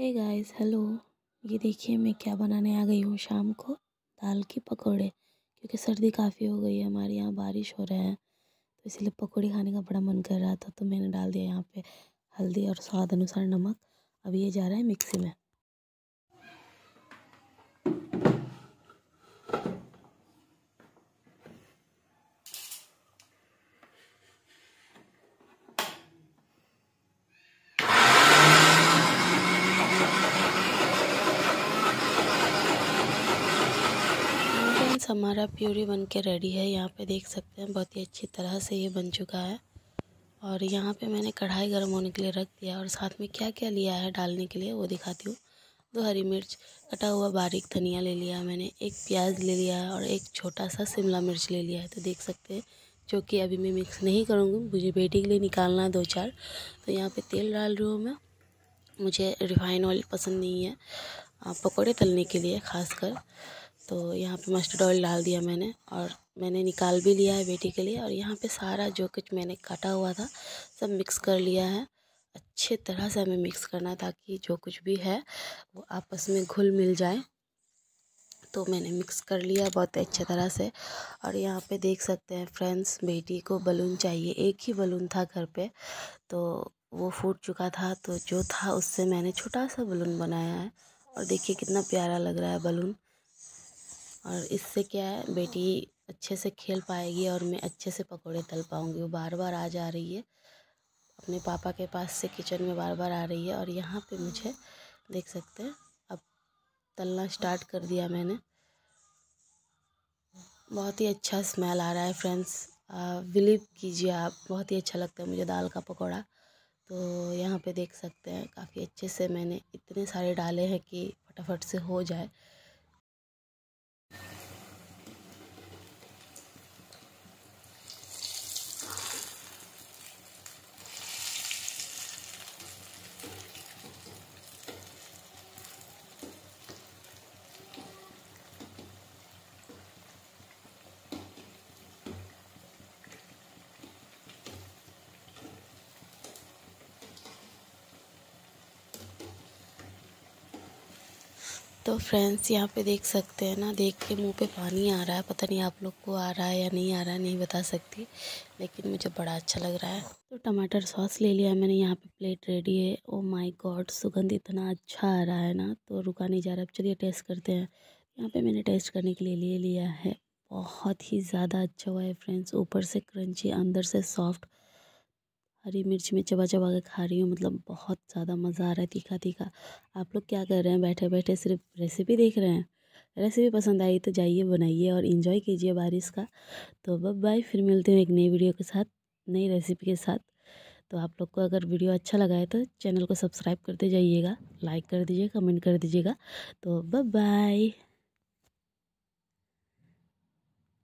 hey guys hello ये देखिए मैं क्या बनाने आ गई हूँ शाम को दाल के पकौड़े क्योंकि सर्दी काफ़ी हो गई है हमारे यहाँ बारिश हो रहा है तो इसलिए पकौड़े खाने का बड़ा मन कर रहा था तो मैंने डाल दिया यहाँ पे हल्दी और स्वाद अनुसार नमक अब ये जा रहा है मिक्सी में हमारा प्यूरी बन के रेडी है यहाँ पे देख सकते हैं बहुत ही अच्छी तरह से ये बन चुका है और यहाँ पे मैंने कढ़ाई गर्म होने के लिए रख दिया और साथ में क्या क्या लिया है डालने के लिए वो दिखाती हूँ दो हरी मिर्च कटा हुआ बारीक धनिया ले लिया मैंने एक प्याज ले लिया है और एक छोटा सा शिमला मिर्च ले लिया है तो देख सकते हैं जो कि अभी मैं मिक्स नहीं करूँगी मुझे बेटी के लिए निकालना है दो चार तो यहाँ पर तेल डाल रही हूँ मैं मुझे रिफाइन ऑयल पसंद नहीं है पकौड़े तलने के लिए ख़ास कर तो यहाँ पे मस्टर्ड ऑयल डाल दिया मैंने और मैंने निकाल भी लिया है बेटी के लिए और यहाँ पे सारा जो कुछ मैंने काटा हुआ था सब मिक्स कर लिया है अच्छे तरह से हमें मिक्स करना है ताकि जो कुछ भी है वो आपस में घुल मिल जाए तो मैंने मिक्स कर लिया बहुत अच्छे तरह से और यहाँ पे देख सकते हैं फ्रेंड्स बेटी को बलून चाहिए एक ही बलून था घर पे तो वो फूट चुका था तो जो था उससे मैंने छोटा सा बलून बनाया है और देखिए कितना प्यारा लग रहा है बलून और इससे क्या है बेटी अच्छे से खेल पाएगी और मैं अच्छे से पकौड़े तल पाऊँगी वो बार बार आ जा रही है अपने पापा के पास से किचन में बार बार आ रही है और यहाँ पे मुझे देख सकते हैं अब तलना स्टार्ट कर दिया मैंने बहुत ही अच्छा स्मेल आ रहा है फ्रेंड्स बिलीव कीजिए आप बहुत ही अच्छा लगता है मुझे दाल का पकौड़ा तो यहाँ पे देख सकते हैं काफ़ी अच्छे से मैंने इतने सारे डाले हैं कि फटाफट से हो जाए तो फ्रेंड्स यहाँ पे देख सकते हैं ना देख के मुंह पे पानी आ रहा है पता नहीं आप लोग को आ रहा है या नहीं आ रहा है नहीं बता सकती लेकिन मुझे बड़ा अच्छा लग रहा है तो टमाटर सॉस ले लिया मैंने यहाँ पे प्लेट रेडी है ओ माय गॉड सुगंध इतना अच्छा आ रहा है ना तो रुका नहीं जा रहा अब चलिए टेस्ट करते हैं यहाँ पर मैंने टेस्ट करने के लिए ले लिया है बहुत ही ज़्यादा अच्छा हुआ है फ्रेंड्स ऊपर से क्रंची अंदर से सॉफ्ट हरी मिर्च में चबा चबा के खा रही हूँ मतलब बहुत ज़्यादा मज़ा आ रहा है तीखा तीखा आप लोग क्या कर रहे हैं बैठे बैठे सिर्फ रेसिपी देख रहे हैं रेसिपी पसंद आई तो जाइए बनाइए और इन्जॉय कीजिए बारिश का तो बब बाय फिर मिलते हैं एक नई वीडियो के साथ नई रेसिपी के साथ तो आप लोग को अगर वीडियो अच्छा लगा है तो चैनल को सब्सक्राइब करते जाइएगा लाइक कर दीजिए कमेंट कर दीजिएगा तो बब बाय